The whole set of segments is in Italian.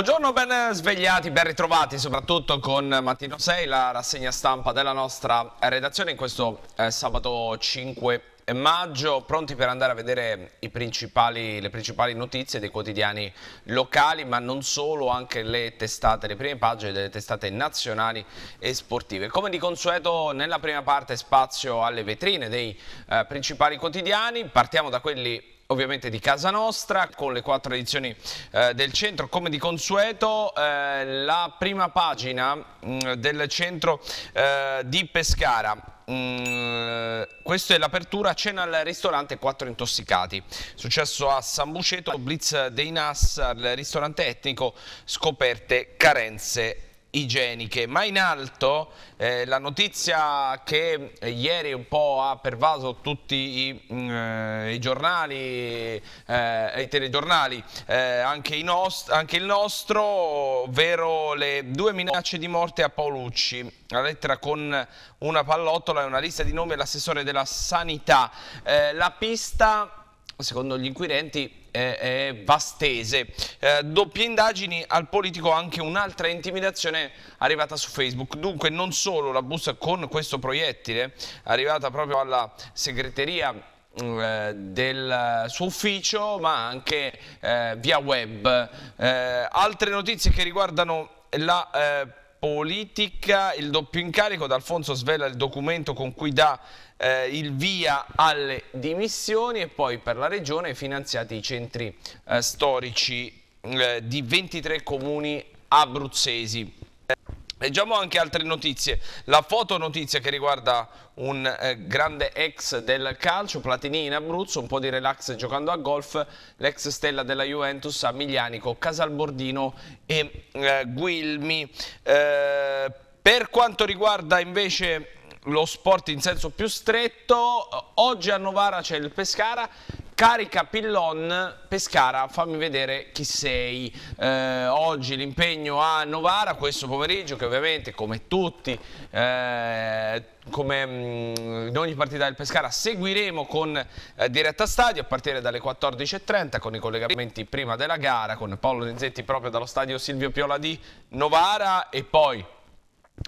Buongiorno, ben svegliati, ben ritrovati, soprattutto con Mattino 6, la rassegna stampa della nostra redazione in questo eh, sabato 5 maggio, pronti per andare a vedere principali, le principali notizie dei quotidiani locali, ma non solo, anche le testate, le prime pagine delle testate nazionali e sportive. Come di consueto nella prima parte spazio alle vetrine dei eh, principali quotidiani, partiamo da quelli ovviamente di casa nostra con le quattro edizioni eh, del centro come di consueto eh, la prima pagina mh, mm, del centro eh, di Pescara Mm, questo è l'apertura cena al ristorante quattro intossicati successo a San Buceto blitz dei NAS al ristorante etnico scoperte carenze igieniche, ma in alto eh, la notizia che ieri un po' ha pervaso tutti i, mh, mm, eh, i giornali, eh, i telegiornali, eh, anche, i anche, il nostro, ovvero le due minacce di morte a Paolucci, la lettera con una pallottola e una lista di nomi all'assessore della sanità. Eh, la pista secondo gli inquirenti, è, è Vastese. Eh, doppie indagini al politico anche un'altra intimidazione arrivata su Facebook. Dunque non solo la busta con questo proiettile, arrivata proprio alla segreteria mm, eh, del suo ufficio ma anche eh, via web eh, altre notizie che riguardano la eh, politica il doppio incarico d'Alfonso svela il documento con cui dà eh, il via alle dimissioni e poi per la regione finanziati i centri eh, storici eh, di 23 comuni abruzzesi. Eh, leggiamo anche altre notizie, la fotonotizia che riguarda un eh, grande ex del calcio, Platini in Abruzzo, un po' di relax giocando a golf, l'ex stella della Juventus a Miglianico, Casalbordino e eh, Guilmi. Eh, per quanto riguarda invece lo sport in senso più stretto. Oggi a Novara c'è il Pescara. Carica Pillon, Pescara, fammi vedere chi sei. Eh, oggi l'impegno a Novara, questo pomeriggio, che ovviamente come tutti, eh, come mm, in ogni partita del Pescara, seguiremo con eh, diretta stadio a partire dalle 14.30 con i collegamenti prima della gara con Paolo Renzetti proprio dallo stadio Silvio Piola di Novara e poi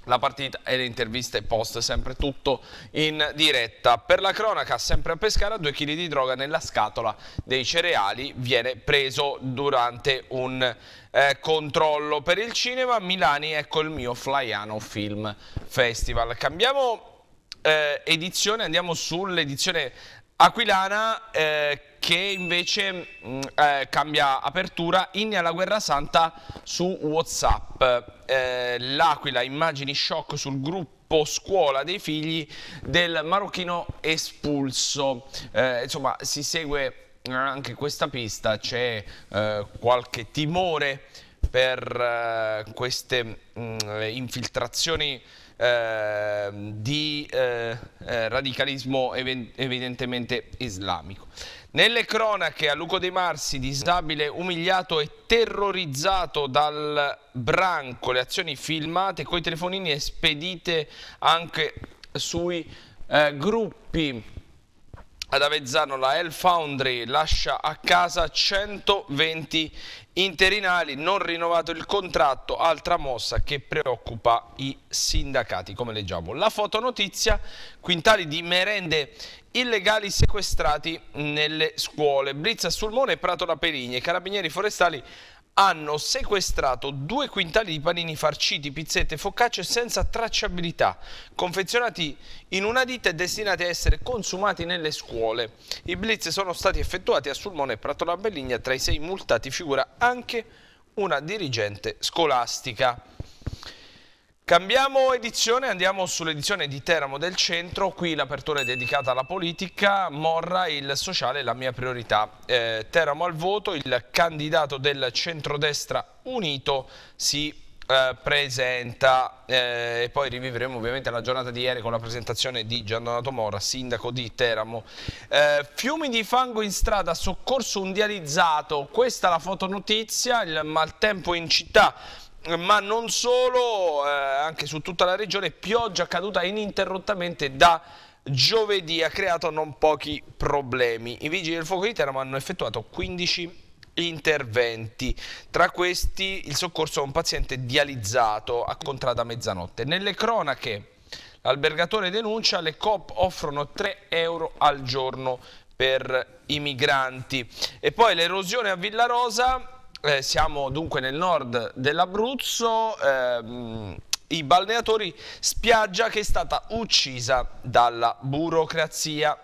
la partita e le interviste post, sempre tutto in diretta. Per la cronaca, sempre a Pescara, due kg di droga nella scatola dei cereali viene preso durante un eh, controllo. Per il cinema, Milani, ecco il mio Flaiano Film Festival. Cambiamo eh, edizione, andiamo sull'edizione aquilana eh, che invece mh, mm, eh, cambia apertura, inizia alla guerra santa su Whatsapp, eh, l'Aquila immagini shock sul gruppo scuola dei figli del marocchino espulso eh, insomma si segue anche questa pista c'è eh, qualche timore per eh, queste mh, mm, infiltrazioni eh, di eh, eh radicalismo evidentemente islamico. Nelle cronache a Luco dei Marsi, disabile umiliato e terrorizzato dal branco, le azioni filmate con i telefonini e spedite anche sui eh, gruppi. Ad Avezzano la L Foundry lascia a casa 120 interinali, non rinnovato il contratto, altra mossa che preoccupa i sindacati, come leggiamo. La fotonotizia, quintali di merende illegali sequestrati nelle scuole, Blizza, a Sulmone e Prato da i carabinieri forestali hanno sequestrato due quintali di panini farciti, pizzette e focacce senza tracciabilità, confezionati in una ditta e destinati a essere consumati nelle scuole. I blitz sono stati effettuati a Sulmone e Pratola Belligna, tra i sei multati figura anche una dirigente scolastica. Cambiamo edizione, andiamo sull'edizione di Teramo del Centro, qui l'apertura è dedicata alla politica, Morra il sociale la mia priorità. Eh, Teramo al voto, il candidato del centrodestra unito si eh, presenta eh, e poi rivivremo ovviamente la giornata di ieri con la presentazione di Giandonato Morra, sindaco di Teramo. Eh, fiumi di fango in strada, soccorso un questa è la fotonotizia, il maltempo in città ma non solo, eh, anche su tutta la regione pioggia caduta ininterrottamente da giovedì ha creato non pochi problemi. I vigili del fuoco di Teramo hanno effettuato 15 interventi. Tra questi il soccorso a un paziente dializzato a contrada mezzanotte. Nelle cronache l'albergatore denuncia le COP offrono 3 euro al giorno per i migranti. E poi l'erosione a Villa Rosa eh, siamo dunque nel nord dell'Abruzzo, ehm, i balneatori, spiaggia che è stata uccisa dalla burocrazia.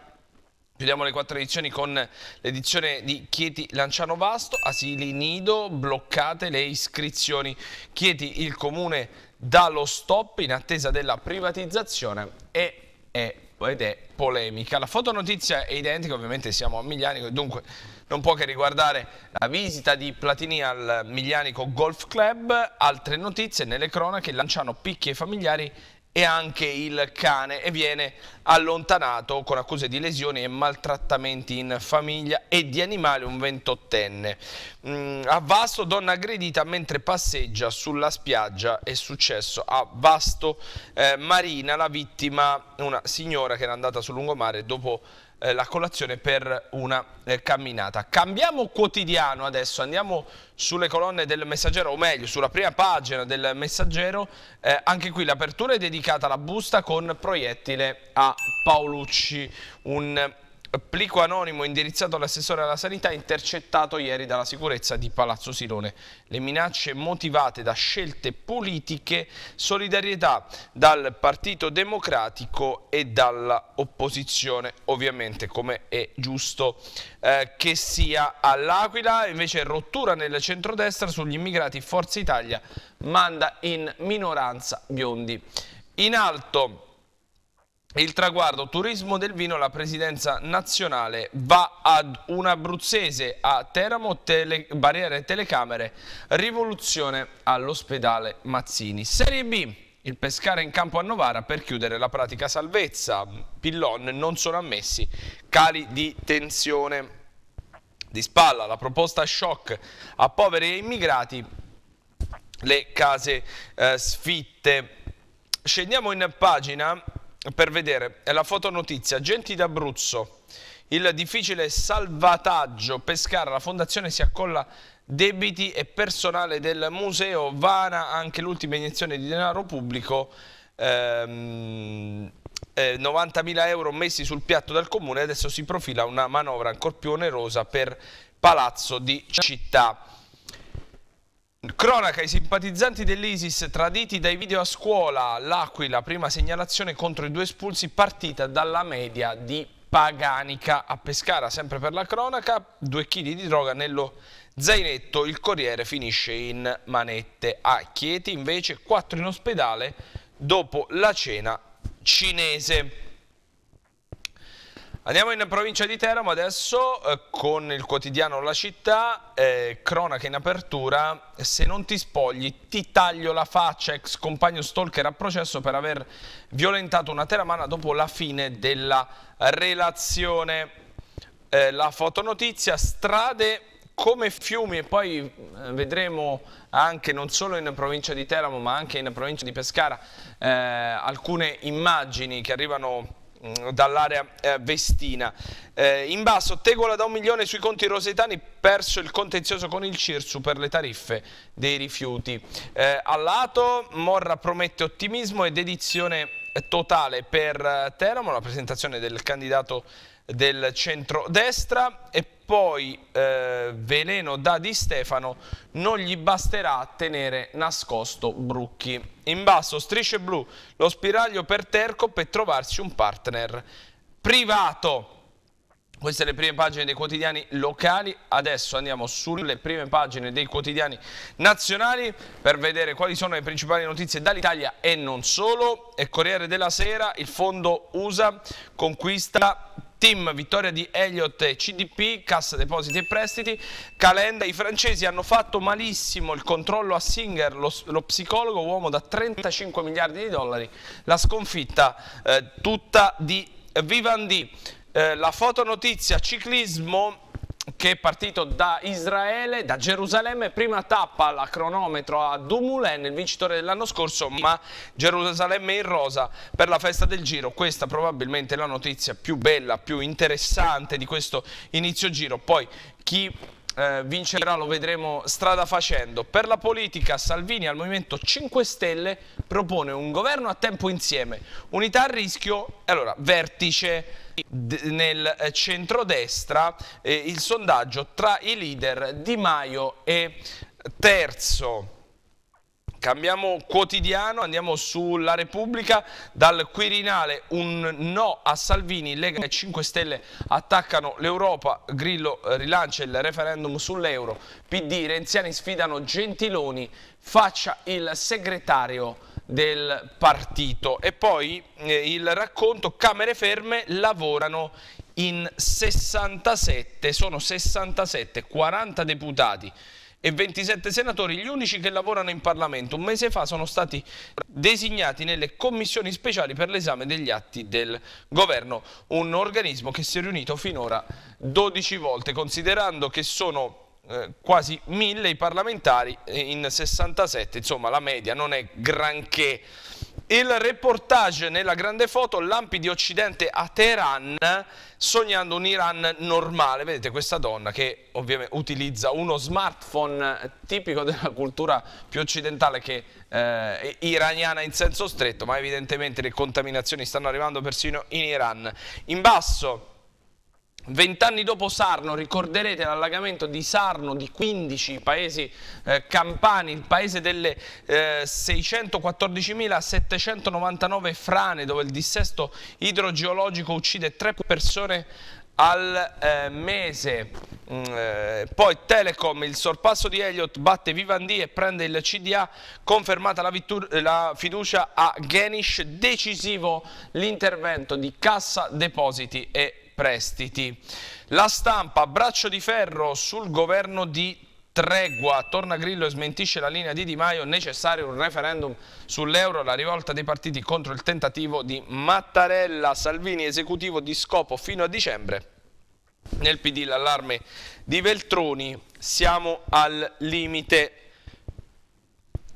Chiudiamo le quattro edizioni con l'edizione di Chieti Lanciano Vasto, asili nido, bloccate le iscrizioni. Chieti il comune dà lo stop in attesa della privatizzazione e è, ed è polemica. La fotonotizia è identica, ovviamente siamo a Miglianico, dunque non può che riguardare la visita di Platini al Miglianico Golf Club, altre notizie nelle cronache, Lanciano picchi ai familiari e anche il cane e viene allontanato con accuse di lesioni e maltrattamenti in famiglia e di animali un ventottenne. Mm, a Vasto donna aggredita mentre passeggia sulla spiaggia è successo a Vasto eh, Marina la vittima una signora che era andata sul lungomare dopo eh, la colazione per una eh, camminata. Cambiamo quotidiano adesso, andiamo sulle colonne del messaggero, o meglio sulla prima pagina del messaggero, eh, anche qui l'apertura è dedicata alla busta con proiettile a Paolucci, un plico anonimo indirizzato all'assessore alla sanità intercettato ieri dalla sicurezza di Palazzo Silone. Le minacce motivate da scelte politiche, solidarietà dal Partito Democratico e dall'opposizione, ovviamente come è giusto eh, che sia all'Aquila, invece rottura nel centrodestra sugli immigrati Forza Italia manda in minoranza Biondi. In alto il traguardo turismo del vino, la presidenza nazionale va ad un abruzzese a Teramo, tele, barriere telecamere, rivoluzione all'ospedale Mazzini. Serie B, il pescare in campo a Novara per chiudere la pratica salvezza. Pillon non sono ammessi, cali di tensione. Di spalla la proposta shock a poveri e immigrati, le case eh, sfitte. Scendiamo in pagina per vedere la fotonotizia. Agenti d'Abruzzo, il difficile salvataggio Pescara, la fondazione si accolla debiti e personale del museo, vana anche l'ultima iniezione di denaro pubblico, ehm, eh, 90.000 euro messi sul piatto dal comune, adesso si profila una manovra ancora più onerosa per Palazzo di Città. Cronaca, i simpatizzanti dell'Isis traditi dai video a scuola, l'Aquila, prima segnalazione contro i due espulsi partita dalla media di Paganica a Pescara, sempre per la cronaca, due chili di droga nello zainetto, il Corriere finisce in manette. A Chieti invece quattro in ospedale dopo la cena cinese. Andiamo in provincia di Teramo adesso eh, con il quotidiano La Città, eh, cronaca in apertura, se non ti spogli ti taglio la faccia, ex compagno stalker a processo per aver violentato una teramana dopo la fine della relazione. Eh, la fotonotizia, strade come fiumi e poi eh, vedremo anche non solo in provincia di Teramo ma anche in provincia di Pescara eh, alcune immagini che arrivano Mm, dall'area eh, vestina. Eh, in basso, Tegola da un milione sui conti rosetani, perso il contenzioso con il Cirsu per le tariffe dei rifiuti. Eh, a lato, Morra promette ottimismo ed edizione totale per Teramo, la presentazione del candidato del centro-destra e poi eh, Veleno da Di Stefano non gli basterà tenere nascosto Brucchi. In basso strisce blu lo spiraglio per Terco per trovarsi un partner privato. Queste le prime pagine dei quotidiani locali, adesso andiamo sulle prime pagine dei quotidiani nazionali per vedere quali sono le principali notizie dall'Italia e non solo. E Corriere della Sera, il fondo USA conquista Team vittoria di Elliott e CDP, Cassa Depositi e Prestiti, Calenda, i francesi hanno fatto malissimo il controllo a Singer, lo, lo psicologo uomo da 35 miliardi di dollari, la sconfitta eh, tutta di Vivandi. Eh, la fotonotizia ciclismo che è partito da Israele, da Gerusalemme, prima tappa alla cronometro a Dumoulin, il vincitore dell'anno scorso, ma Gerusalemme in rosa per la festa del giro, questa probabilmente è la notizia più bella, più interessante di questo inizio giro, poi chi eh, vincerà, lo vedremo strada facendo. Per la politica Salvini al Movimento 5 Stelle propone un governo a tempo insieme, unità a rischio, allora, vertice nel centrodestra, eh, il sondaggio tra i leader Di Maio e Terzo. Cambiamo quotidiano, andiamo sulla Repubblica, dal Quirinale un no a Salvini, Lega e 5 Stelle attaccano l'Europa, Grillo eh, rilancia il referendum sull'euro, PD, Renziani sfidano Gentiloni, faccia il segretario del partito e poi eh, il racconto Camere ferme lavorano in 67, sono 67, 40 deputati e 27 senatori, gli unici che lavorano in Parlamento. Un mese fa sono stati designati nelle commissioni speciali per l'esame degli atti del governo, un organismo che si è riunito finora 12 volte, considerando che sono eh, quasi mille i parlamentari in 67, insomma la media non è granché. Il reportage nella grande foto Lampi di Occidente a Teheran sognando un Iran normale. Vedete questa donna che ovviamente utilizza uno smartphone tipico della cultura più occidentale che eh, iraniana in senso stretto, ma evidentemente le contaminazioni stanno arrivando persino in Iran. In basso Vent'anni dopo Sarno ricorderete l'allagamento di Sarno di 15 paesi eh, campani, il paese delle eh, 614.799 frane dove il dissesto idrogeologico uccide tre persone al eh, mese. Mm, eh, poi Telecom, il sorpasso di Elliott batte Vivendi e prende il CDA, confermata la, la fiducia a Genish, decisivo l'intervento di Cassa Depositi e prestiti. La stampa, braccio di ferro sul governo di tregua. Torna Grillo e smentisce la linea di Di Maio, necessario un referendum sull'euro, la rivolta dei partiti contro il tentativo di Mattarella, Salvini esecutivo di scopo fino a dicembre. Nel PD l'allarme di Veltroni, siamo al limite.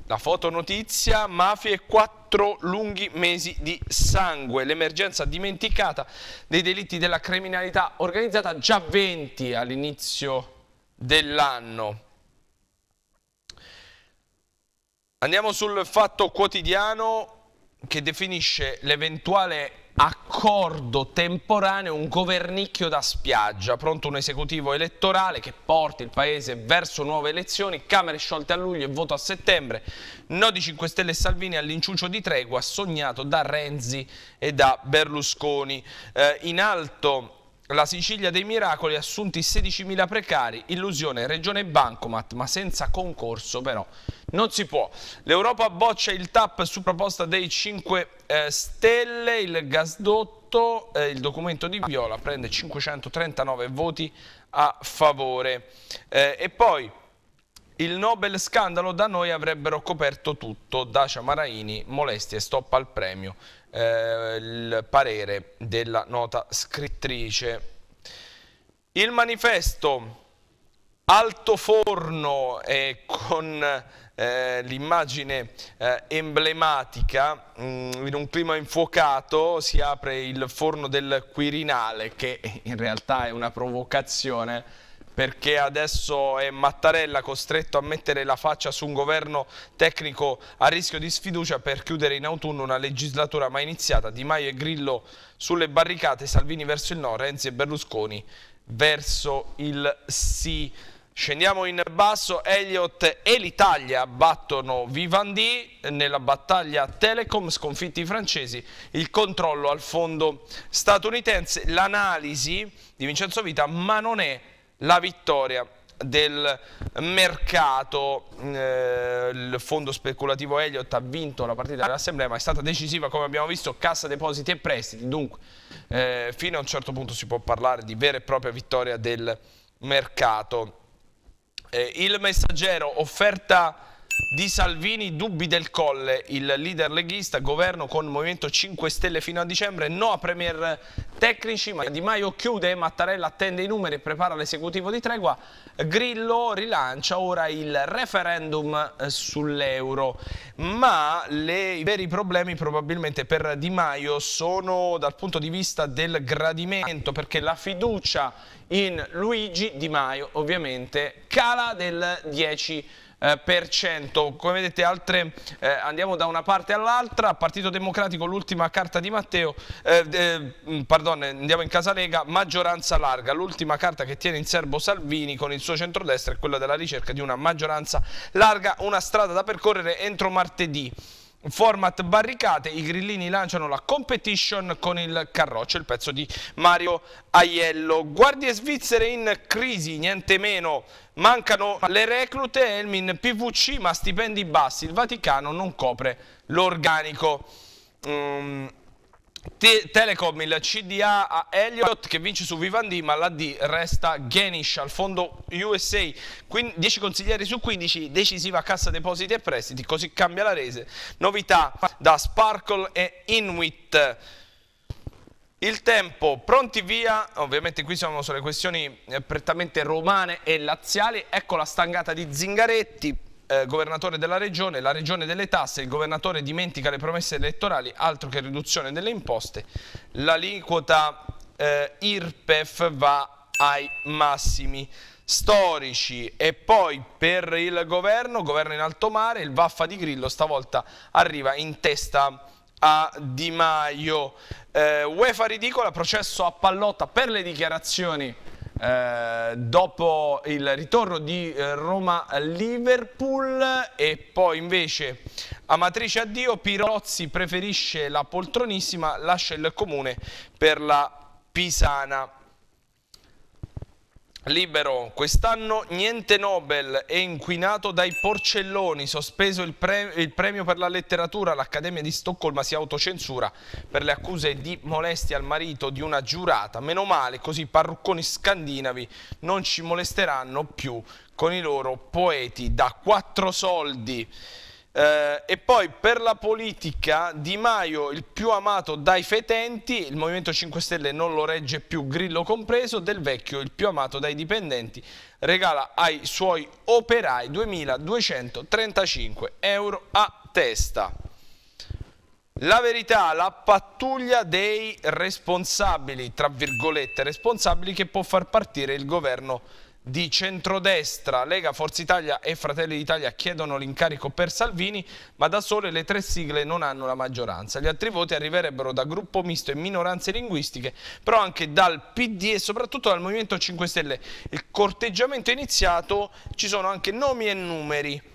La fotonotizia, mafie 4 quattro lunghi mesi di sangue, l'emergenza dimenticata dei delitti della criminalità organizzata, già 20 all'inizio dell'anno. Andiamo sul fatto quotidiano che definisce l'eventuale accordo temporaneo, un governicchio da spiaggia, pronto un esecutivo elettorale che porti il Paese verso nuove elezioni, Camere sciolte a luglio e voto a settembre, Nodi 5 Stelle e Salvini all'inciuccio di tregua sognato da Renzi e da Berlusconi. Eh, in alto la Sicilia dei miracoli, assunti 16.000 precari, illusione Regione Bancomat, ma senza concorso però non si può. L'Europa boccia il TAP su proposta dei 5 eh, Stelle, il gasdotto, eh, il documento di Viola prende 539 voti a favore. Eh, e poi il Nobel scandalo da noi avrebbero coperto tutto, Dacia Maraini, molestie, stop al premio eh, il parere della nota scrittrice. Il manifesto Alto Forno eh, con l'immagine eh, emblematica mm, in un clima infuocato si apre il forno del Quirinale che in realtà è una provocazione perché adesso è Mattarella costretto a mettere la faccia su un governo tecnico a rischio di sfiducia per chiudere in autunno una legislatura mai iniziata. Di Maio e Grillo sulle barricate, Salvini verso il no, Renzi e Berlusconi verso il sì. Scendiamo in basso, Elliott e l'Italia battono Vivendi nella battaglia Telecom, sconfitti i francesi, il controllo al fondo statunitense, l'analisi di Vincenzo Vita, ma non è la vittoria del mercato, eh, il fondo speculativo Elliott ha vinto la partita dell'assemblea ma è stata decisiva come abbiamo visto cassa depositi e prestiti, dunque eh, fino a un certo punto si può parlare di vera e propria vittoria del mercato. Eh, il messaggero offerta di Salvini, dubbi del Colle, il leader leghista, governo con Movimento 5 Stelle fino a dicembre, no a premier tecnici, ma Di Maio chiude, Mattarella attende i numeri e prepara l'esecutivo di tregua, Grillo rilancia ora il referendum eh, sull'euro, ma le, i veri problemi probabilmente per Di Maio sono dal punto di vista del gradimento, perché la fiducia in Luigi Di Maio ovviamente cala del 10% per cento. Come vedete altre, eh, andiamo da una parte all'altra, Partito Democratico l'ultima carta di Matteo, eh, mm, pardon, andiamo in Casa Lega, maggioranza larga, l'ultima carta che tiene in serbo Salvini con il suo centrodestra è quella della ricerca di una maggioranza larga, una strada da percorrere entro martedì format barricate, i grillini lanciano la competition con il carroccio, il pezzo di Mario Aiello. Guardie svizzere in crisi, niente meno, mancano le reclute, Elmin PVC ma stipendi bassi, il Vaticano non copre l'organico. Um, Telecom il CDA a Elliott che vince su Vivandi ma la D resta Genish al fondo USA 10 consiglieri su 15 decisiva cassa depositi e prestiti così cambia la rese novità da Sparkle e Inuit il tempo, pronti via, ovviamente qui sono sulle questioni eh, prettamente romane e laziali, ecco la stangata di Zingaretti, eh, governatore della regione, la regione delle tasse, il governatore dimentica le promesse elettorali, altro che riduzione delle imposte, l'aliquota eh, IRPEF va ai massimi storici e poi per il governo, governo in alto mare, il vaffa di Grillo stavolta arriva in testa a Di Maio. Eh, UEFA ridicola, processo a pallotta per le dichiarazioni eh, dopo il ritorno di eh, Roma Liverpool e poi invece Amatrice addio, Pirozzi preferisce la poltronissima, lascia il comune per la Pisana. Libero, quest'anno niente Nobel, è inquinato dai porcelloni, sospeso il, pre il premio per la letteratura, l'Accademia di Stoccolma si autocensura per le accuse di molestia al marito di una giurata. Meno male, così i parrucconi scandinavi non ci molesteranno più con i loro poeti da quattro soldi. Eh, e poi per la politica Di Maio il più amato dai fetenti, il Movimento 5 Stelle non lo regge più, Grillo compreso, Del Vecchio il più amato dai dipendenti, regala ai suoi operai 2.235 euro a testa. La verità, la pattuglia dei responsabili, tra virgolette responsabili, che può far partire il governo di centrodestra, Lega, Forza Italia e Fratelli d'Italia chiedono l'incarico per Salvini, ma da sole le tre sigle non hanno la maggioranza. Gli altri voti arriverebbero da gruppo misto e minoranze linguistiche, però anche dal PD e soprattutto dal Movimento 5 Stelle. Il corteggiamento è iniziato, ci sono anche nomi e numeri.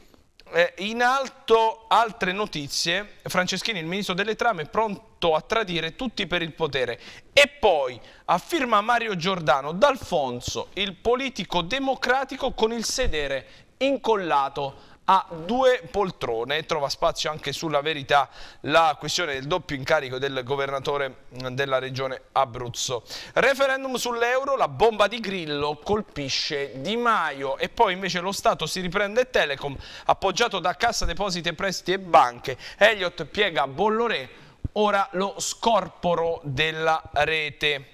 Eh, in alto altre notizie, Franceschini, il ministro delle trame, pronto a tradire tutti per il potere. E poi, affirma Mario Giordano, D'Alfonso, il politico democratico con il sedere incollato ha due poltrone e trova spazio anche sulla verità la questione del doppio incarico del governatore della regione Abruzzo. Referendum sull'euro, la bomba di Grillo colpisce Di Maio e poi invece lo Stato si riprende Telecom, appoggiato da Cassa Depositi e Prestiti e Banche. Elliot piega Bolloré, ora lo scorporo della rete.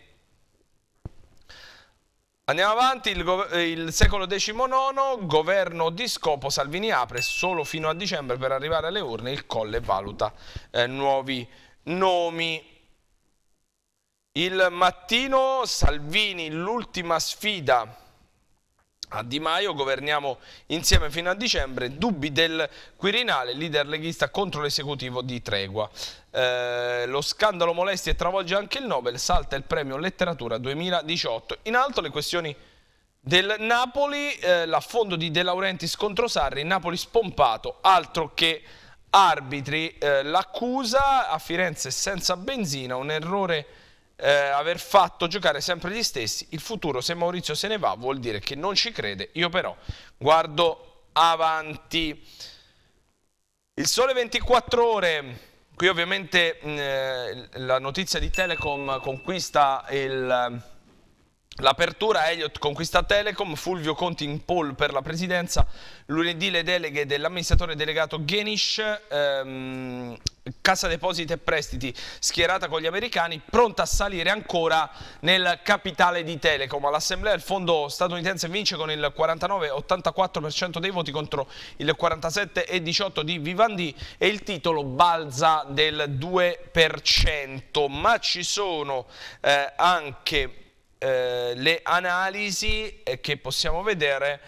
Andiamo avanti, il, eh, il secolo XIX, governo di scopo, Salvini apre solo fino a dicembre per arrivare alle urne, il Colle valuta eh, nuovi nomi. Il mattino Salvini, l'ultima sfida a Di Maio, governiamo insieme fino a dicembre, dubbi del Quirinale, leader leghista contro l'esecutivo di Tregua. Eh, lo scandalo molesti e travolge anche il Nobel, salta il premio letteratura 2018. In alto le questioni del Napoli, eh, l'affondo di De Laurenti scontro Sarri, Napoli spompato, altro che arbitri, eh, l'accusa a Firenze senza benzina, un errore eh, aver fatto giocare sempre gli stessi. Il futuro, se Maurizio se ne va, vuol dire che non ci crede. Io però guardo avanti. Il sole 24 ore. Qui ovviamente mm, eh, la notizia di Telecom conquista il... L'apertura Elliott conquista Telecom, Fulvio Conti in poll per la presidenza, lunedì le deleghe dell'amministratore delegato Genish, ehm, Cassa Depositi e Prestiti schierata con gli americani, pronta a salire ancora nel capitale di Telecom. All'assemblea il fondo statunitense vince con il 49,84% dei voti contro il 47,18% di Vivendi e il titolo balza del 2%. Ma ci sono eh, anche eh, le analisi eh, che possiamo vedere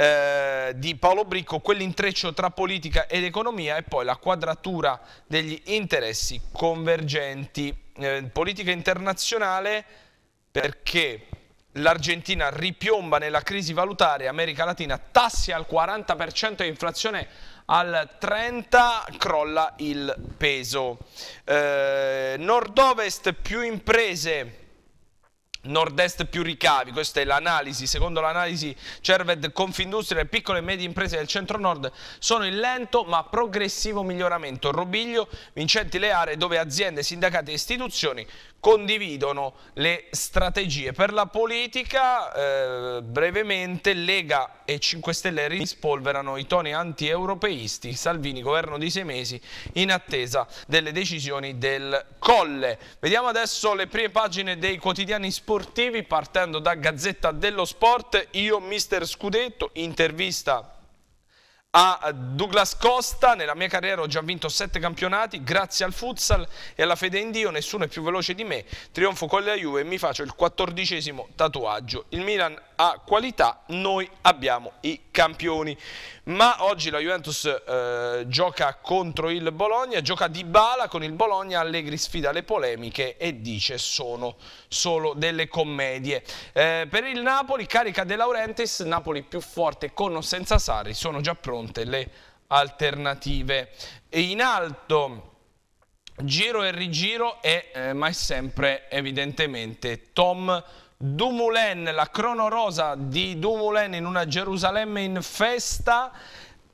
eh, di Paolo Bricco, quell'intreccio tra politica ed economia e poi la quadratura degli interessi convergenti. Eh, politica internazionale perché l'Argentina ripiomba nella crisi valutaria, America Latina tassi al 40% e inflazione al 30% crolla il peso. Eh, Nord-Ovest più imprese nord-est più ricavi, questa è l'analisi, secondo l'analisi Cerved Confindustria, le piccole e medie imprese del centro-nord sono in lento ma progressivo miglioramento. Robiglio, vincenti le aree dove aziende, sindacati e istituzioni condividono le strategie. Per la politica, eh, brevemente, Lega e 5 Stelle rispolverano i toni anti-europeisti, Salvini governo di sei mesi in attesa delle decisioni del Colle. Vediamo adesso le prime pagine dei quotidiani sportivi partendo da Gazzetta dello Sport, io mister Scudetto, intervista a Douglas Costa, nella mia carriera ho già vinto sette campionati, grazie al futsal e alla fede in Dio, nessuno è più veloce di me, trionfo con la Juve e mi faccio il quattordicesimo tatuaggio. Il Milan a qualità noi abbiamo i campioni. Ma oggi la Juventus eh, gioca contro il Bologna, gioca di bala con il Bologna, Allegri sfida le polemiche e dice sono solo delle commedie. Eh, per il Napoli carica De Laurentiis, Napoli più forte con o senza Sari, sono già pronte le alternative. E in alto... Giro e rigiro e eh, mai sempre evidentemente Tom Dumoulin, la crono rosa di Dumoulin in una Gerusalemme in festa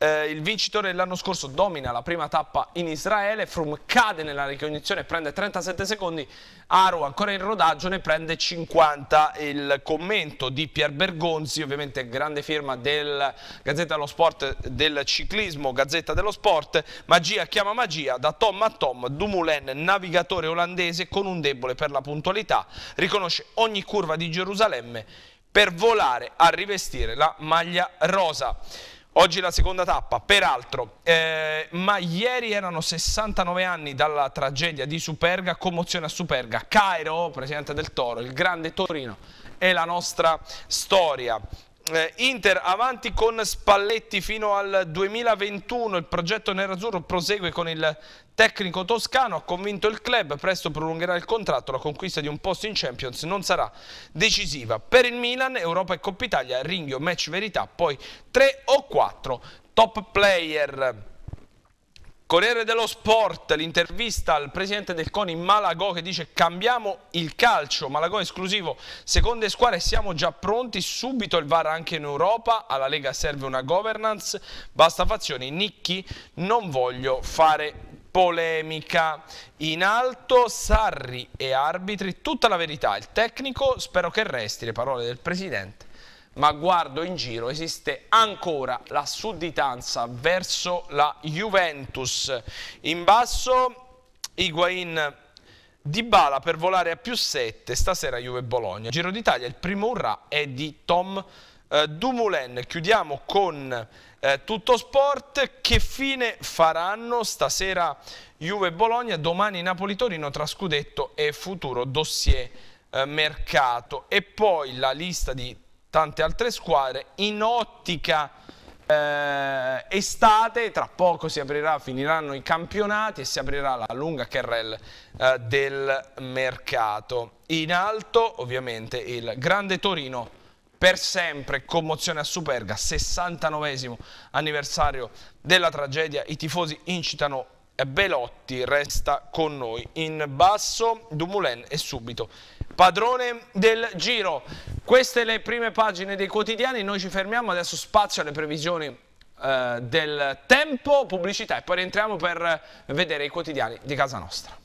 eh, il vincitore dell'anno scorso domina la prima tappa in Israele, Frum cade nella ricognizione e prende 37 secondi, Aru ancora in rodaggio ne prende 50. Il commento di Pier Bergonzi, ovviamente grande firma del Gazzetta dello Sport del ciclismo, Gazzetta dello Sport, magia chiama magia da Tom a Tom, Dumoulin, navigatore olandese con un debole per la puntualità, riconosce ogni curva di Gerusalemme per volare a rivestire la maglia rosa. Oggi la seconda tappa, peraltro, eh, ma ieri erano 69 anni dalla tragedia di Superga, commozione a Superga, Cairo, presidente del Toro, il grande Torino, è la nostra storia eh, Inter avanti con Spalletti fino al 2021, il progetto nerazzurro prosegue con il tecnico toscano, ha convinto il club, presto prolungherà il contratto, la conquista di un posto in Champions non sarà decisiva. Per il Milan, Europa e Coppa Italia, ringhio, match verità, poi 3 o 4 top player. Corriere dello Sport, l'intervista al presidente del CONI Malagò che dice cambiamo il calcio, Malagò esclusivo, seconde squadre siamo già pronti, subito il VAR anche in Europa, alla Lega serve una governance, basta fazioni, Nicchi non voglio fare polemica. In alto Sarri e arbitri, tutta la verità, il tecnico, spero che resti le parole del presidente ma guardo in giro, esiste ancora la sudditanza verso la Juventus. In basso Higuain di Bala per volare a più 7 stasera Juve-Bologna. Giro d'Italia, il primo urrà è di Tom eh, Dumoulin. Chiudiamo con eh, tutto sport. Che fine faranno stasera Juve-Bologna, domani Napoli-Torino tra scudetto e futuro dossier eh, mercato. E poi la lista di tante altre squadre in ottica eh, estate, tra poco si aprirà, finiranno i campionati e si aprirà la lunga carrel eh, del mercato. In alto ovviamente il Grande Torino per sempre, commozione a Superga, 69 anniversario della tragedia, i tifosi incitano eh, Belotti, resta con noi. In basso Dumoulin e subito padrone del giro. Queste le prime pagine dei quotidiani, noi ci fermiamo, adesso spazio alle previsioni eh, del tempo, pubblicità e poi rientriamo per vedere i quotidiani di casa nostra.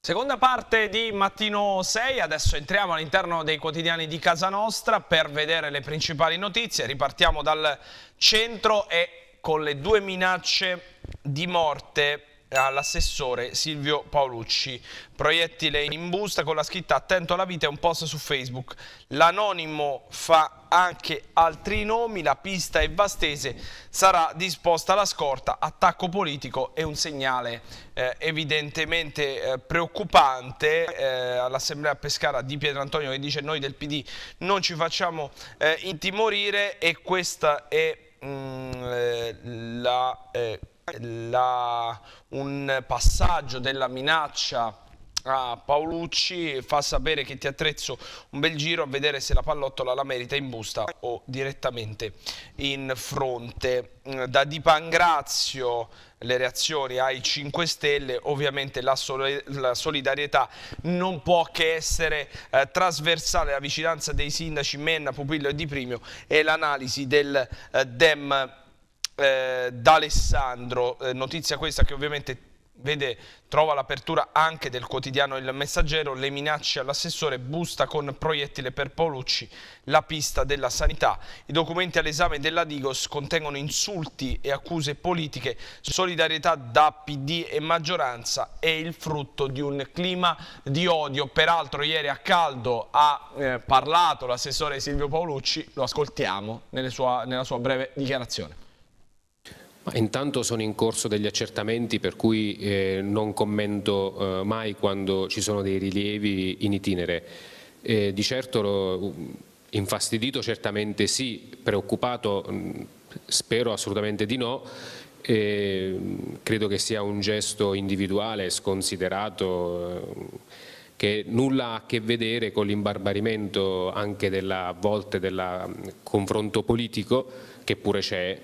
Seconda parte di Mattino 6, adesso entriamo all'interno dei quotidiani di casa nostra per vedere le principali notizie, ripartiamo dal centro e con le due minacce di morte all'assessore Silvio Paolucci. Proiettile in busta con la scritta Attento alla vita e un post su Facebook. L'anonimo fa anche altri nomi, la pista è vastese, sarà disposta la scorta, attacco politico e un segnale eh, evidentemente eh, preoccupante eh, all'Assemblea Pescara di Pietro Antonio che dice noi del PD non ci facciamo eh, intimorire e questa è mh, mm, eh, la eh, la, un passaggio della minaccia a Paolucci fa sapere che ti attrezzo un bel giro a vedere se la pallottola la merita in busta o direttamente in fronte. Mm, da Di Pangrazio le reazioni ai 5 Stelle, ovviamente la, sol la solidarietà non può che essere eh, trasversale, la vicinanza dei sindaci Menna, Pupillo e Di Primio e l'analisi del eh, Dem eh, da Alessandro, eh, notizia questa che ovviamente vede, trova l'apertura anche del quotidiano Il Messaggero, le minacce all'assessore, busta con proiettile per Paolucci, la pista della sanità. I documenti all'esame della Digos contengono insulti e accuse politiche, solidarietà da PD e maggioranza è il frutto di un clima di odio. Peraltro ieri a caldo ha eh, parlato l'assessore Silvio Paolucci, lo ascoltiamo sua, nella sua breve dichiarazione. Intanto sono in corso degli accertamenti per cui eh, non commento eh, mai quando ci sono dei rilievi in itinere. Eh, di certo lo, mm, infastidito certamente sì, preoccupato mm, spero assolutamente di no. Eh, credo che sia un gesto individuale, sconsiderato, eh, che nulla ha a che vedere con l'imbarbarimento anche della, a volte del mm, confronto politico che pure c'è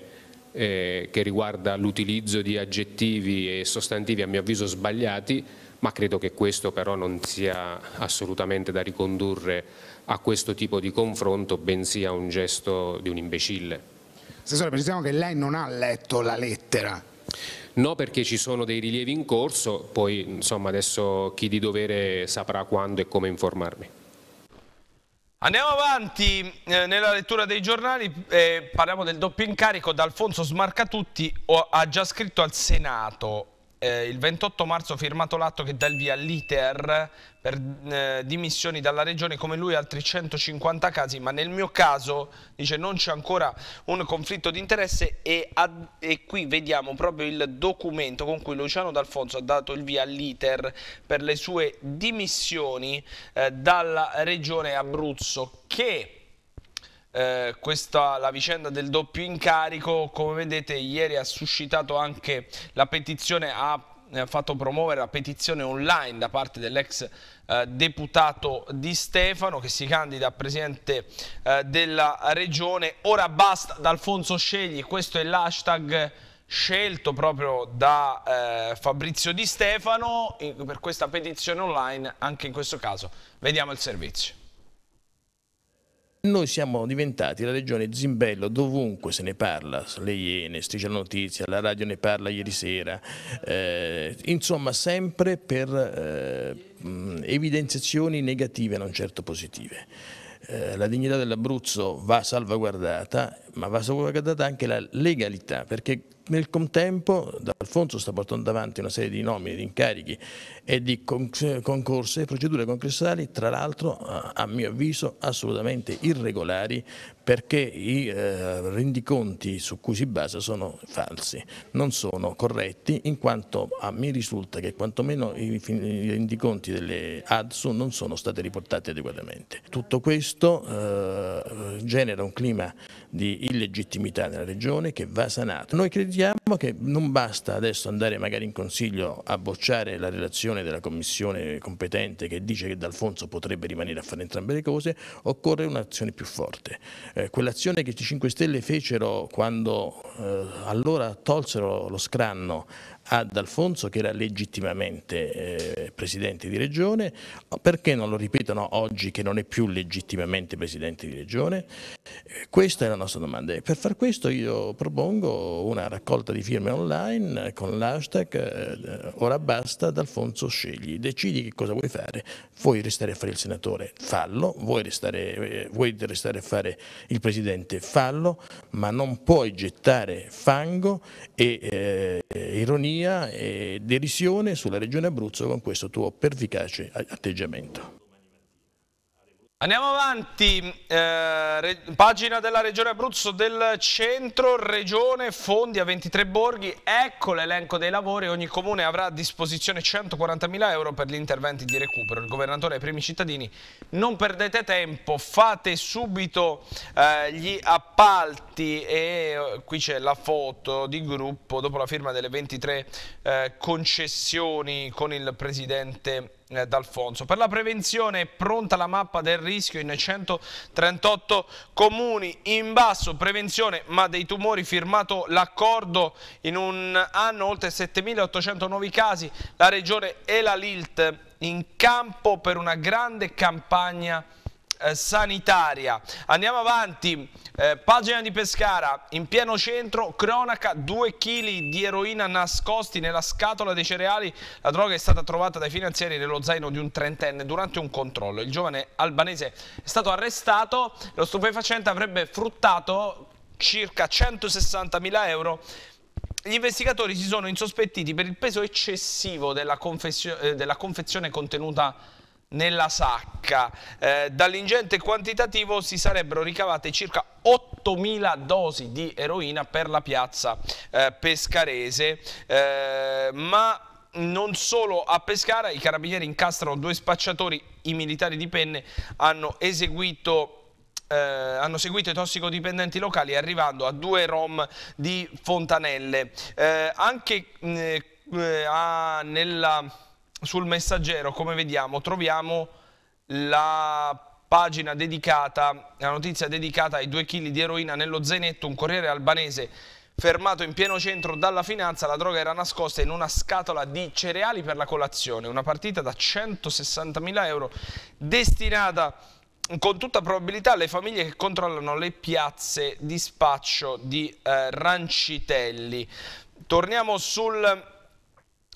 eh, che riguarda l'utilizzo di aggettivi e sostantivi a mio avviso sbagliati, ma credo che questo però non sia assolutamente da ricondurre a questo tipo di confronto, bensì a un gesto di un imbecille. Assessore, precisiamo che lei non ha letto la lettera. No, perché ci sono dei rilievi in corso, poi insomma adesso chi di dovere saprà quando e come informarmi. Andiamo avanti eh, nella lettura dei giornali, eh, parliamo del doppio incarico da Alfonso Smarcatutti, ha già scritto al Senato eh, il 28 marzo ha firmato l'atto che dà il via all'iter per eh, dimissioni dalla regione come lui altri 150 casi ma nel mio caso dice non c'è ancora un conflitto di interesse e, ad, e, qui vediamo proprio il documento con cui Luciano D'Alfonso ha dato il via all'iter per le sue dimissioni eh, dalla regione Abruzzo che eh, questa, la vicenda del doppio incarico, come vedete ieri ha suscitato anche la petizione, ha eh, fatto promuovere la petizione online da parte dell'ex eh, deputato Di Stefano che si candida a presidente eh, della regione. Ora basta D'Alfonso Scegli, questo è l'hashtag scelto proprio da eh, Fabrizio Di Stefano per questa petizione online anche in questo caso. Vediamo il servizio. Noi siamo diventati la regione Zimbello, dovunque se ne parla, le Iene, Striscia la Notizia, la radio ne parla ieri sera, eh, insomma sempre per eh, evidenziazioni negative, non certo positive. Eh, la dignità dell'Abruzzo va salvaguardata, ma va salvaguardata anche la legalità, perché nel contempo D'Alfonso sta portando avanti una serie di nomi, di incarichi e di concorsi e procedure concorsuali, tra l'altro a mio avviso assolutamente irregolari perché i eh, rendiconti su cui si basa sono falsi, non sono corretti in quanto a me risulta che quantomeno i, i rendiconti delle ADSU non sono stati riportati adeguatamente. Tutto questo eh, genera un clima di illegittimità nella regione che va sanato. Noi crediamo crediamo che non basta adesso andare magari in consiglio a bocciare la relazione della commissione competente che dice che D'Alfonso potrebbe rimanere a fare entrambe le cose, occorre un'azione più forte. Eh, Quell'azione che i 5 Stelle fecero quando eh, allora tolsero lo scranno ad Alfonso che era legittimamente eh, presidente di regione, perché non lo ripetono oggi che non è più legittimamente presidente di regione? Eh, questa è la nostra domanda e per far questo io propongo una raccolta di firme online con l'hashtag eh, ora basta D'Alfonso scegli, decidi che cosa vuoi fare, vuoi restare a fare il senatore, fallo, vuoi restare, eh, vuoi restare a fare il presidente, fallo, ma non puoi gettare fango e eh, ironia ironia e derisione sulla Regione Abruzzo con questo tuo pervicace atteggiamento. Andiamo avanti, eh, re, pagina della Regione Abruzzo del centro, Regione, fondi a 23 borghi, ecco l'elenco dei lavori, ogni comune avrà a disposizione 140.000 euro per gli interventi di recupero, il governatore ai primi cittadini, non perdete tempo, fate subito eh, gli appalti e eh, qui c'è la foto di gruppo dopo la firma delle 23 eh, concessioni con il presidente eh, D'Alfonso. Per la prevenzione è pronta la mappa del rischio in 138 comuni. In basso prevenzione ma dei tumori firmato l'accordo in un anno oltre 7.800 nuovi casi. La regione e la Lilt in campo per una grande campagna eh, sanitaria. Andiamo avanti, eh, pagina di Pescara, in pieno centro, cronaca, 2 kg di eroina nascosti nella scatola dei cereali, la droga è stata trovata dai finanzieri nello zaino di un trentenne durante un controllo. Il giovane albanese è stato arrestato, lo stupefacente avrebbe fruttato circa 160 mila euro gli investigatori si sono insospettiti per il peso eccessivo della, confezio eh, della confezione contenuta nella sacca. Eh, dall'ingente quantitativo si sarebbero ricavate circa 8.000 dosi di eroina per la piazza eh, pescarese, eh, ma non solo a Pescara, i carabinieri incastrano due spacciatori, i militari di penne hanno eseguito eh, hanno seguito i tossicodipendenti locali arrivando a due rom di Fontanelle. Eh, anche mm, eh, eh, a, nella sul messaggero, come vediamo, troviamo la pagina dedicata, la notizia dedicata ai due chili di eroina nello zainetto, un corriere albanese fermato in pieno centro dalla finanza, la droga era nascosta in una scatola di cereali per la colazione, una partita da 160.000 euro destinata con tutta probabilità alle famiglie che controllano le piazze di spaccio di eh, Rancitelli. Torniamo sul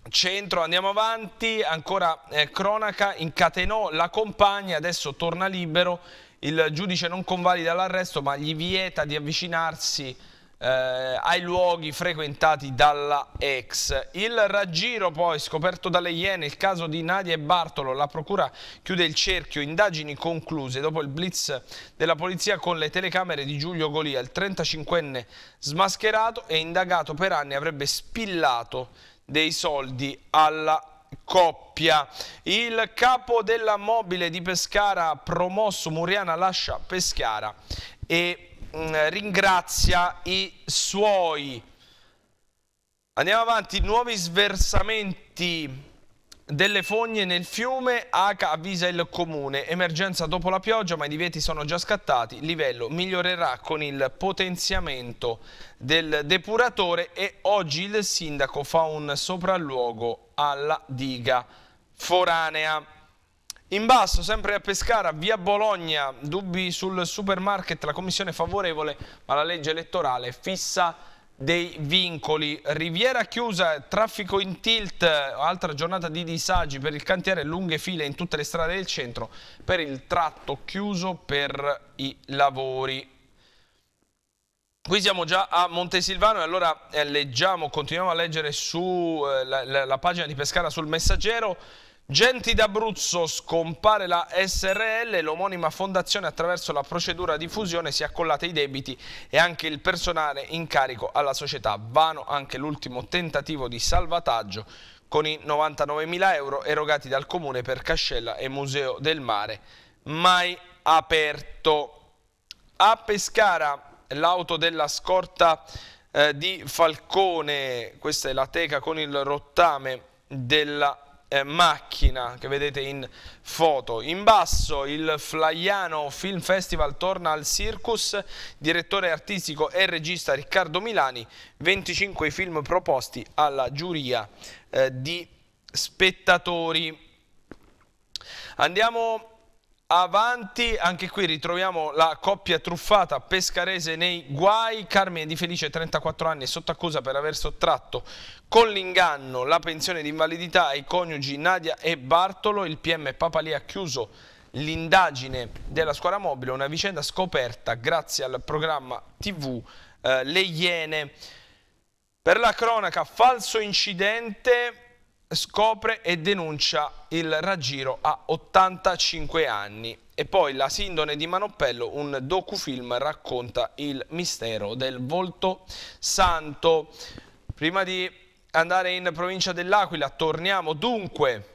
Centro, andiamo avanti, ancora eh, cronaca, incatenò la compagna, adesso torna libero, il giudice non convalida l'arresto ma gli vieta di avvicinarsi eh, ai luoghi frequentati dalla ex. Il raggiro poi scoperto dalle Iene, il caso di Nadia e Bartolo, la procura chiude il cerchio, indagini concluse dopo il blitz della polizia con le telecamere di Giulio Golia, il 35enne smascherato e indagato per anni avrebbe spillato dei soldi alla coppia. Il capo della mobile di Pescara promosso Muriana lascia Pescara e mm, ringrazia i suoi. Andiamo avanti, nuovi sversamenti delle fogne nel fiume, ACA avvisa il comune, emergenza dopo la pioggia ma i divieti sono già scattati, il livello migliorerà con il potenziamento del depuratore e oggi il sindaco fa un sopralluogo alla diga foranea. In basso, sempre a Pescara, via Bologna, dubbi sul supermarket, la commissione è favorevole ma la legge elettorale fissa dei vincoli. Riviera chiusa, traffico in tilt, altra giornata di disagi per il cantiere, lunghe file in tutte le strade del centro per il tratto chiuso per i lavori. Qui siamo già a Montesilvano e allora eh, leggiamo, continuiamo a leggere sulla eh, pagina di Pescara sul Messaggero. Genti d'Abruzzo scompare la SRL, l'omonima fondazione attraverso la procedura di fusione si è accollata i debiti e anche il personale in carico alla società. Vano anche l'ultimo tentativo di salvataggio con i 99.000 euro erogati dal Comune per Cascella e Museo del Mare, mai aperto. A Pescara l'auto della scorta eh, di Falcone, questa è la teca con il rottame della eh, macchina che vedete in foto. In basso il Flaiano Film Festival torna al Circus, direttore artistico e regista Riccardo Milani, 25 film proposti alla giuria eh, di spettatori. Andiamo avanti, anche qui ritroviamo la coppia truffata pescarese nei guai, Carmine Di Felice 34 anni è sotto accusa per aver sottratto con l'inganno la pensione di invalidità ai coniugi Nadia e Bartolo, il PM Papalì ha chiuso l'indagine della scuola mobile, una vicenda scoperta grazie al programma TV eh, Le Iene. Per la cronaca, falso incidente scopre e denuncia il raggiro a 85 anni. E poi La Sindone di Manopello un docufilm, racconta il mistero del volto santo. Prima di andare in provincia dell'Aquila, torniamo dunque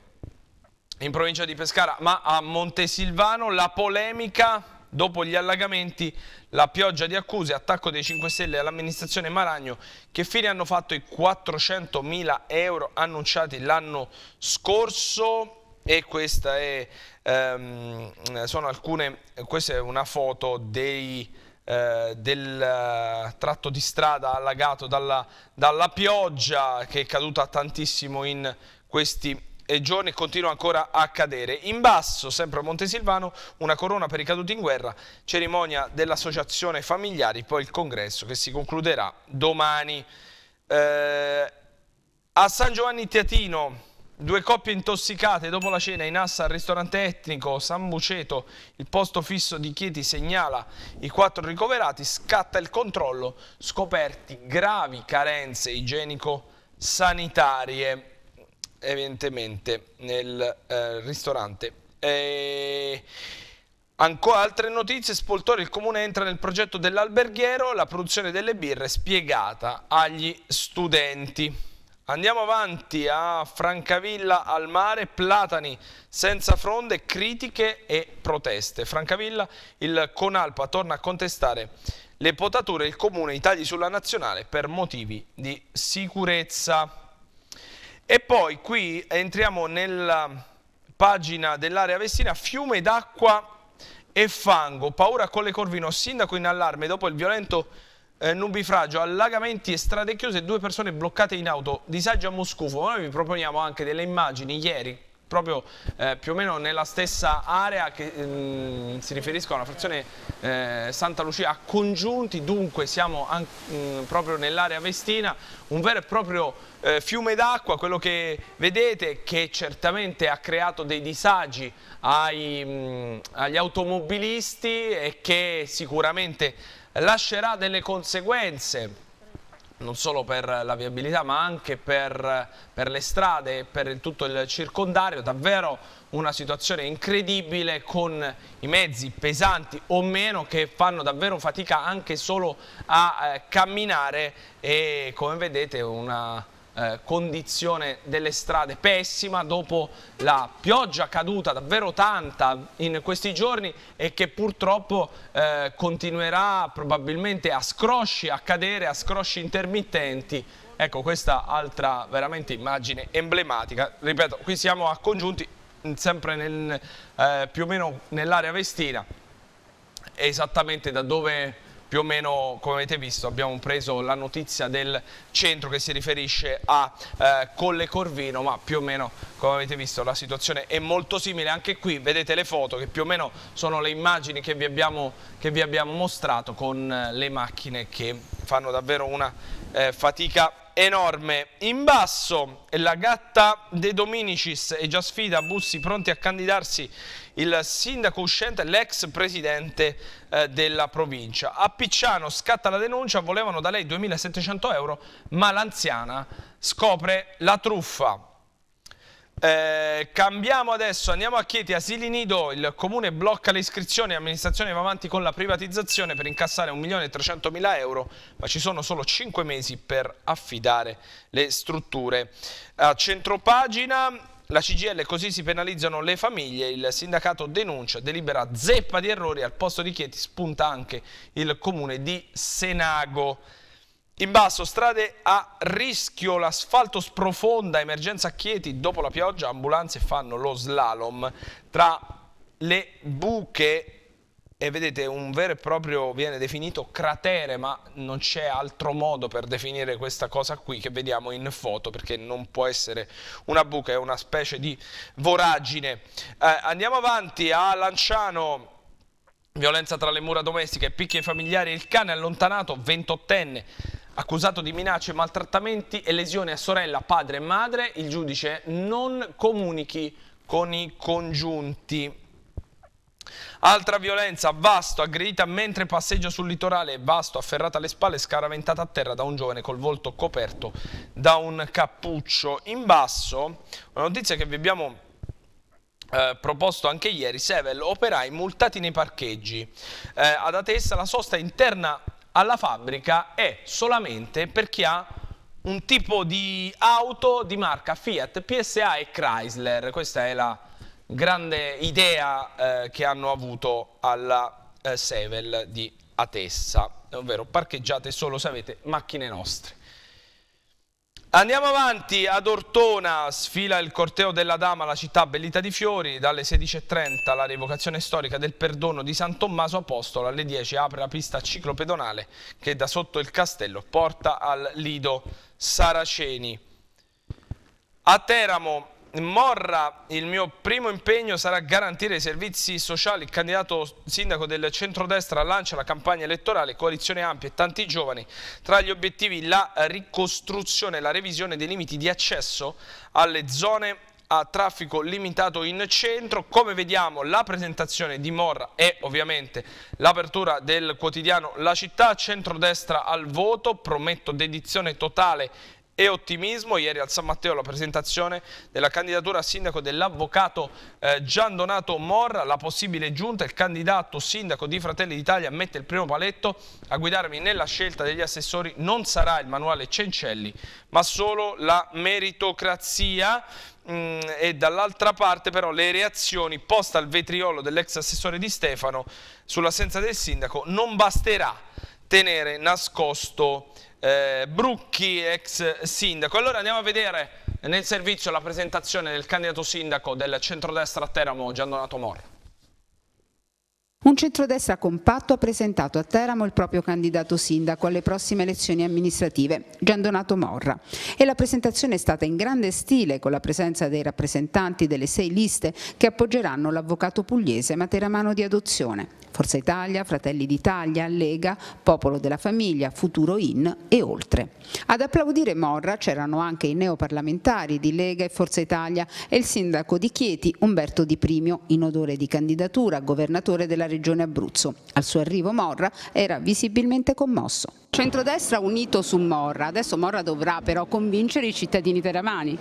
in provincia di Pescara, ma a Montesilvano la polemica Dopo gli allagamenti, la pioggia di accuse, attacco dei 5 Stelle all'amministrazione Maragno, che fine hanno fatto i 400.000 euro annunciati l'anno scorso e questa è, ehm, sono alcune, questa è una foto dei, eh, del uh, tratto di strada allagato dalla, dalla pioggia che è caduta tantissimo in questi e giorni continua ancora a cadere. In basso, sempre a Montesilvano, una corona per i caduti in guerra, cerimonia dell'associazione familiari, poi il congresso che si concluderà domani. Eh, a San Giovanni Teatino, due coppie intossicate dopo la cena in assa al ristorante etnico San Buceto, il posto fisso di Chieti segnala i quattro ricoverati, scatta il controllo, scoperti gravi carenze igienico-sanitarie evidentemente nel eh, ristorante. E... Ancora altre notizie, Spoltore, il comune entra nel progetto dell'alberghiero, la produzione delle birre spiegata agli studenti. Andiamo avanti a Francavilla al mare, platani senza fronde, critiche e proteste. Francavilla, il Conalpa torna a contestare le potature, il comune i tagli sulla nazionale per motivi di sicurezza. E poi qui entriamo nella pagina dell'area vestina, fiume d'acqua e fango, paura con le Corvino, sindaco in allarme dopo il violento eh, nubifragio, allagamenti e strade chiuse, due persone bloccate in auto, disagio a Moscufo. Noi vi proponiamo anche delle immagini ieri proprio eh, più o meno nella stessa area che mh, mm, si riferiscono alla frazione eh, Santa Lucia a congiunti, dunque siamo mh, mm, proprio nell'area vestina, un vero e proprio eh, fiume d'acqua, quello che vedete che certamente ha creato dei disagi ai, mh, mm, agli automobilisti e che sicuramente lascerà delle conseguenze non solo per la viabilità ma anche per, per le strade e per il, tutto il circondario, davvero una situazione incredibile con i mezzi pesanti o meno che fanno davvero fatica anche solo a eh, camminare e come vedete una eh, condizione delle strade pessima dopo la pioggia caduta davvero tanta in questi giorni e che purtroppo eh, continuerà probabilmente a scrosci a cadere, a scrosci intermittenti. Ecco questa altra veramente immagine emblematica, ripeto qui siamo a congiunti sempre nel, eh, più o meno nell'area vestina esattamente da dove più o meno come avete visto abbiamo preso la notizia del centro che si riferisce a eh, Colle Corvino ma più o meno come avete visto la situazione è molto simile anche qui vedete le foto che più o meno sono le immagini che vi abbiamo, che vi abbiamo mostrato con eh, le macchine che fanno davvero una eh, fatica enorme. In basso la gatta De Dominicis e già sfida Bussi pronti a candidarsi il sindaco uscente, l'ex presidente eh, della provincia. A Picciano scatta la denuncia, volevano da lei 2.700 euro, ma l'anziana scopre la truffa. Eh, cambiamo adesso, andiamo a Chieti, Asili Nido, il comune blocca le iscrizioni, l'amministrazione va avanti con la privatizzazione per incassare 1.300.000 euro, ma ci sono solo 5 mesi per affidare le strutture. A centropagina la CGL così si penalizzano le famiglie, il sindacato denuncia, delibera zeppa di errori, al posto di Chieti spunta anche il comune di Senago. In basso, strade a rischio, l'asfalto sprofonda, emergenza a Chieti, dopo la pioggia ambulanze fanno lo slalom tra le buche e vedete un vero e proprio, viene definito cratere, ma non c'è altro modo per definire questa cosa qui che vediamo in foto, perché non può essere una buca, è una specie di voragine. Eh, andiamo avanti a Lanciano. Violenza tra le mura domestiche, picchi ai familiari, il cane allontanato, 28enne, Accusato di minacce, maltrattamenti e lesioni a sorella, padre e madre, il giudice non comunichi con i congiunti. Altra violenza, Vasto aggredita mentre passeggia sul litorale, Vasto afferrata alle spalle e scaraventata a terra da un giovane col volto coperto da un cappuccio. In basso, una notizia che vi abbiamo eh, proposto anche ieri, Sevel, operai multati nei parcheggi. Eh, ad Atessa la sosta interna alla fabbrica è solamente per chi ha un tipo di auto di marca Fiat, PSA e Chrysler. Questa è la grande idea eh, che hanno avuto alla eh, Sevel di Atessa, ovvero parcheggiate solo se avete macchine nostre. Andiamo avanti, ad Ortona sfila il corteo della Dama alla città bellita di fiori, dalle 16.30 la rievocazione storica del perdono di San Tommaso Apostolo, alle 10 apre la pista ciclopedonale che da sotto il castello porta al Lido Saraceni. A Teramo Morra, il mio primo impegno sarà garantire i servizi sociali. Il candidato sindaco del centrodestra lancia la campagna elettorale, coalizione ampia e tanti giovani. Tra gli obiettivi la ricostruzione e la revisione dei limiti di accesso alle zone a traffico limitato in centro. Come vediamo la presentazione di Morra è ovviamente l'apertura del quotidiano La Città, centrodestra al voto, prometto dedizione totale e ottimismo. Ieri al San Matteo la presentazione della candidatura a sindaco dell'avvocato eh, Gian Donato Morra, la possibile giunta, il candidato sindaco di Fratelli d'Italia mette il primo paletto a guidarvi nella scelta degli assessori non sarà il manuale Cencelli, ma solo la meritocrazia mm, e dall'altra parte però le reazioni poste al vetriolo dell'ex assessore di Stefano sull'assenza del sindaco non basterà tenere nascosto eh, Brucchi, ex sindaco. Allora andiamo a vedere nel servizio la presentazione del candidato sindaco del centrodestra a Teramo, Gian Donato Morra. Un centrodestra compatto ha presentato a Teramo il proprio candidato sindaco alle prossime elezioni amministrative, Giandonato Morra. E la presentazione è stata in grande stile con la presenza dei rappresentanti delle sei liste che appoggeranno l'avvocato pugliese materamano di adozione. Forza Italia, Fratelli d'Italia, Lega, Popolo della Famiglia, Futuro In e oltre. Ad applaudire Morra c'erano anche i neoparlamentari di Lega e Forza Italia e il sindaco di Chieti Umberto Di Primio in odore di candidatura a governatore della Regione Regione Abruzzo. Al suo arrivo Morra era visibilmente commosso. Centrodestra unito su Morra, adesso Morra dovrà però convincere i cittadini teramani.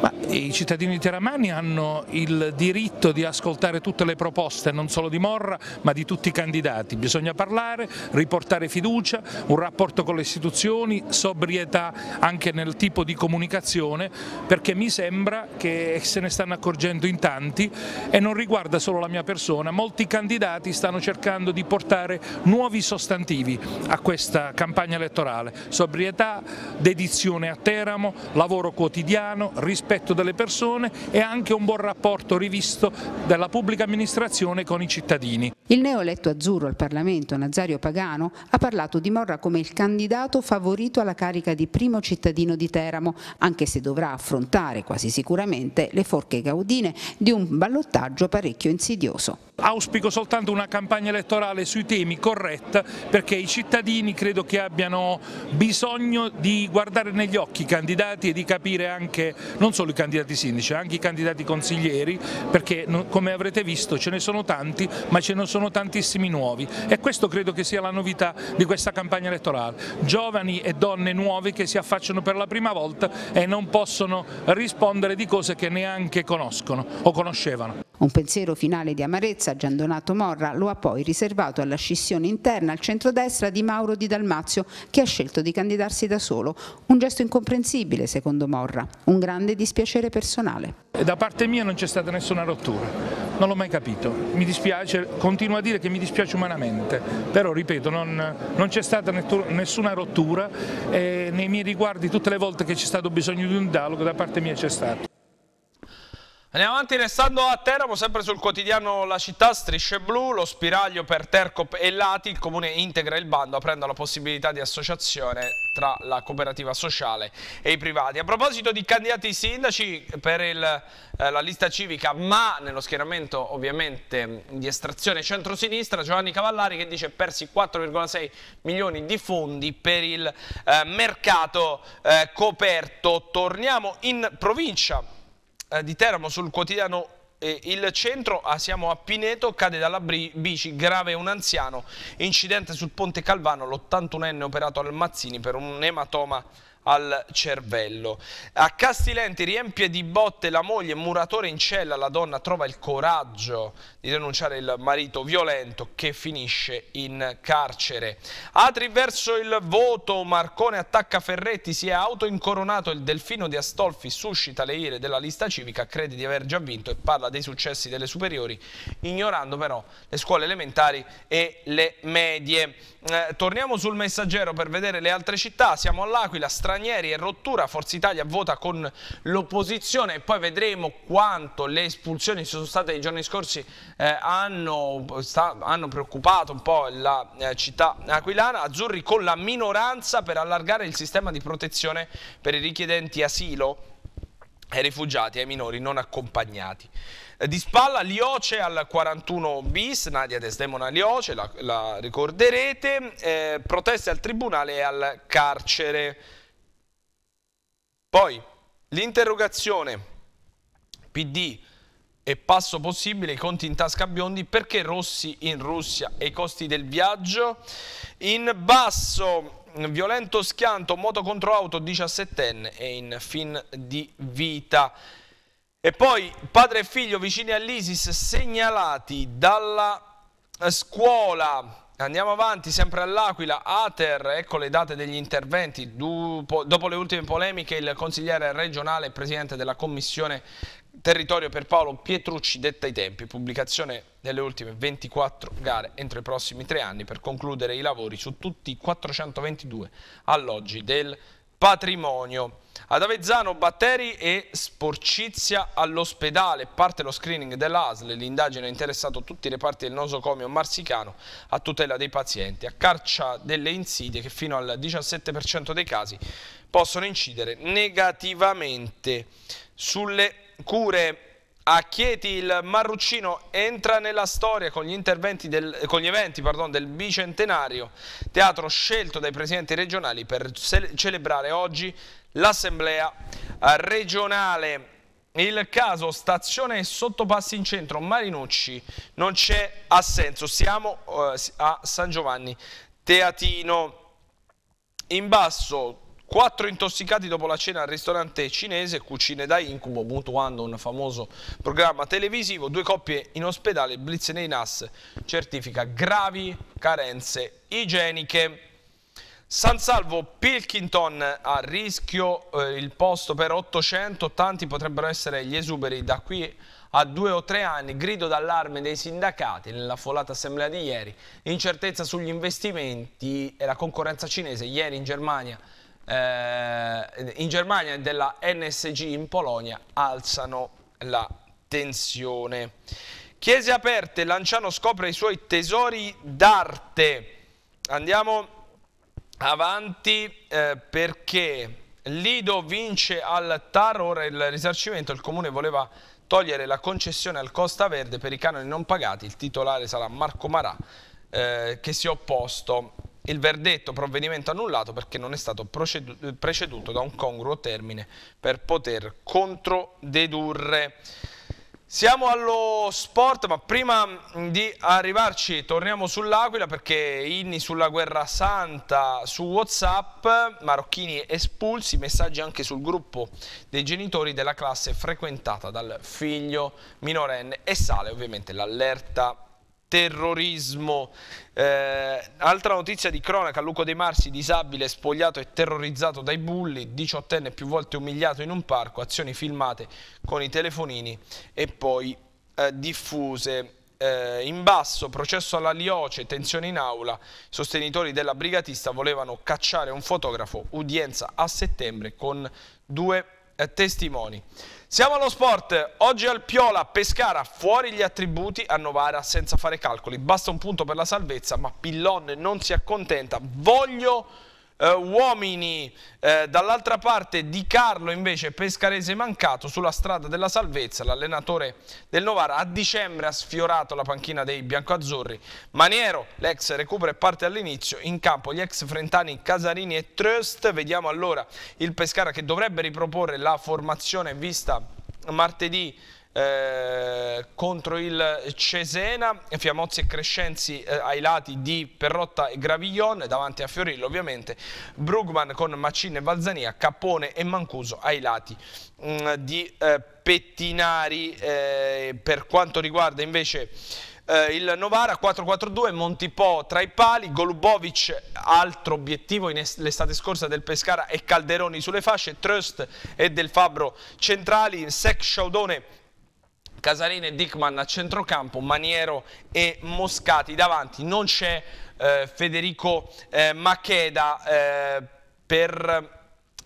Ma i cittadini di teramani hanno il diritto di ascoltare tutte le proposte, non solo di Morra, ma di tutti i candidati. Bisogna parlare, riportare fiducia, un rapporto con le istituzioni, sobrietà anche nel tipo di comunicazione, perché mi sembra che se ne stanno accorgendo in tanti e non riguarda solo la mia persona. Molti candidati stanno cercando di portare nuovi sostantivi a questa campagna elettorale. Sobrietà, dedizione a Teramo, lavoro quotidiano, rispetto rispetto delle persone e anche un buon rapporto rivisto dalla pubblica amministrazione con i cittadini. Il neoeletto azzurro al Parlamento, Nazario Pagano, ha parlato di Morra come il candidato favorito alla carica di primo cittadino di Teramo, anche se dovrà affrontare quasi sicuramente le forche gaudine di un ballottaggio parecchio insidioso. Auspico soltanto una campagna elettorale sui temi corretta perché i cittadini credo che abbiano bisogno di guardare negli occhi i candidati e di capire anche non solo i candidati sindaci, anche i candidati consiglieri perché come avrete visto ce ne sono tanti ma ce ne sono sono tantissimi nuovi e questo credo che sia la novità di questa campagna elettorale, giovani e donne nuovi che si affacciano per la prima volta e non possono rispondere di cose che neanche conoscono o conoscevano. Un pensiero finale di amarezza Gian Donato Morra lo ha poi riservato alla scissione interna al centrodestra di Mauro Di Dalmazio che ha scelto di candidarsi da solo. Un gesto incomprensibile secondo Morra, un grande dispiacere personale. Da parte mia non c'è stata nessuna rottura, non l'ho mai capito, mi dispiace, continuo a dire che mi dispiace umanamente, però ripeto non, non c'è stata nessuna rottura e nei miei riguardi tutte le volte che c'è stato bisogno di un dialogo da parte mia c'è stato. Andiamo avanti restando a Teramo, sempre sul quotidiano La Città, strisce blu, lo spiraglio per Tercop e Lati, il comune integra il bando aprendo la possibilità di associazione tra la cooperativa sociale e i privati. A proposito di candidati sindaci per il, eh, la lista civica, ma nello schieramento ovviamente di estrazione centrosinistra, Giovanni Cavallari che dice persi 4,6 milioni di fondi per il eh, mercato eh, coperto. Torniamo in provincia eh, di Teramo sul quotidiano eh, Il Centro, ah, siamo a Pineto, cade dalla bici, grave un anziano, incidente sul ponte Calvano, l'81enne operato al Mazzini per un ematoma al cervello. A Castilenti riempie di botte la moglie, muratore in cella, la donna trova il coraggio di denunciare il marito violento che finisce in carcere. Atri verso il voto, Marcone attacca Ferretti, si è autoincoronato il delfino di Astolfi, suscita le ire della lista civica, crede di aver già vinto e parla dei successi delle superiori, ignorando però le scuole elementari e le medie. Eh, torniamo sul messaggero per vedere le altre città, siamo all'Aquila, Strasburgo, stranieri e rottura, Forza Italia vota con l'opposizione e poi vedremo quanto le espulsioni sono state i giorni scorsi eh, hanno, sta, hanno, preoccupato un po' la eh, città aquilana, Azzurri con la minoranza per allargare il sistema di protezione per i richiedenti asilo e rifugiati e ai minori non accompagnati. Eh, di spalla Lioce al 41 bis, Nadia Desdemona Lioce, la, la ricorderete, eh, proteste al tribunale e al carcere. Poi l'interrogazione PD e passo possibile, i conti in tasca biondi, perché Rossi in Russia e i costi del viaggio. In basso, violento schianto, moto contro auto, 17enne e in fin di vita. E poi padre e figlio vicini all'ISIS segnalati dalla scuola Andiamo avanti, sempre all'Aquila, Ater, ecco le date degli interventi. Dopo, dopo le ultime polemiche il consigliere regionale e presidente della commissione territorio per Paolo Pietrucci detta i tempi, pubblicazione delle ultime 24 gare entro i prossimi tre anni per concludere i lavori su tutti i 422 alloggi del patrimonio. Ad Avezzano batteri e sporcizia all'ospedale, parte lo screening dell'ASL, l'indagine ha interessato tutti i reparti del nosocomio marsicano a tutela dei pazienti, a caccia delle insidie che fino al 17% dei casi possono incidere negativamente sulle cure a Chieti il Marruccino entra nella storia con gli, del, con gli eventi pardon, del bicentenario, teatro scelto dai presidenti regionali per celebrare oggi l'assemblea eh, regionale. Il caso stazione e sottopassi in centro Marinucci non c'è assenso, siamo eh, a San Giovanni Teatino. In basso Quattro intossicati dopo la cena al ristorante cinese Cucine da Incubo, mutuando un famoso programma televisivo. Due coppie in ospedale, Blitz nei NAS certifica gravi carenze igieniche. San Salvo Pilkington a rischio eh, il posto per 800, tanti potrebbero essere gli esuberi da qui a due o tre anni, grido d'allarme dei sindacati nella folata assemblea di ieri, incertezza sugli investimenti e la concorrenza cinese ieri in Germania eh, in Germania e della NSG in Polonia alzano la tensione. Chiese aperte, Lanciano scopre i suoi tesori d'arte. Andiamo avanti eh, perché Lido vince al TAR, ora il risarcimento, il comune voleva togliere la concessione al Costa Verde per i canoni non pagati, il titolare sarà Marco Marà eh, che si è opposto il verdetto provvedimento annullato perché non è stato preceduto da un congruo termine per poter controdedurre. Siamo allo sport, ma prima di arrivarci torniamo sull'Aquila perché inni sulla guerra santa su Whatsapp, marocchini espulsi, messaggi anche sul gruppo dei genitori della classe frequentata dal figlio minorenne e sale ovviamente l'allerta terrorismo. Eh, altra notizia di cronaca, Luco De Marsi, disabile, spogliato e terrorizzato dai bulli, diciottenne più volte umiliato in un parco, azioni filmate con i telefonini e poi eh, diffuse. Eh, in basso, processo alla Lioce, tensione in aula, sostenitori della brigatista volevano cacciare un fotografo, udienza a settembre con due eh, testimoni. Siamo allo sport, oggi al Piola, Pescara, fuori gli attributi, a Novara senza fare calcoli, basta un punto per la salvezza, ma Pillon non si accontenta, voglio eh, uomini eh, dall'altra parte Di Carlo invece pescarese mancato sulla strada della salvezza l'allenatore del Novara a dicembre ha sfiorato la panchina dei biancoazzurri Maniero l'ex recupera e parte all'inizio in campo gli ex Frentani Casarini e Trust vediamo allora il Pescara che dovrebbe riproporre la formazione vista martedì eh, contro il Cesena, Fiamozzi e Crescenzi eh, ai lati di Perrotta e Graviglione, davanti a Fiorillo ovviamente, Brugman con Macin e Valzania, Cappone e Mancuso ai lati mh, mm, di eh, Pettinari. Eh, per quanto riguarda invece eh, il Novara 4-4-2, Montipò tra i pali, Golubovic altro obiettivo l'estate scorsa del Pescara e Calderoni sulle fasce, Trust e Del Fabbro centrali, Sec Sciaudone Casarini e Dickman a centrocampo, Maniero e Moscati davanti. Non c'è eh, Federico eh, Macheda eh, per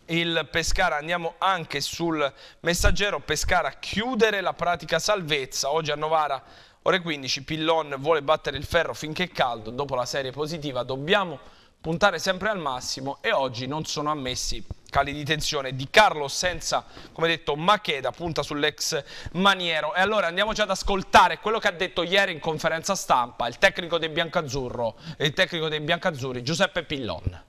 il Pescara. Andiamo anche sul messaggero Pescara chiudere la pratica salvezza. Oggi a Novara ore 15 Pillon vuole battere il ferro finché è caldo. Dopo la serie positiva dobbiamo puntare sempre al massimo e oggi non sono ammessi cali di tensione di Carlo senza, come detto, Macheda, punta sull'ex maniero. E allora andiamoci ad ascoltare quello che ha detto ieri in conferenza stampa il tecnico dei Biancazzurro, e il tecnico dei Biancazzurri, Giuseppe Pillon.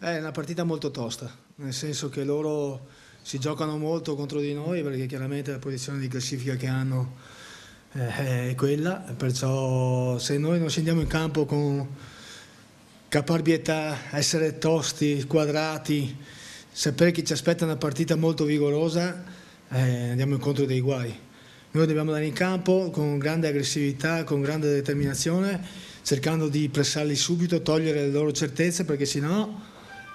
Eh, è una partita molto tosta, nel senso che loro si giocano molto contro di noi perché chiaramente la posizione di classifica che hanno eh, è quella, perciò se noi non scendiamo in campo con caparbietà, essere tosti, squadrati, sapere che ci aspetta una partita molto vigorosa, eh, andiamo incontro dei guai. Noi dobbiamo andare in campo con grande aggressività, con grande determinazione, cercando di pressarli subito, togliere le loro certezze, perché sennò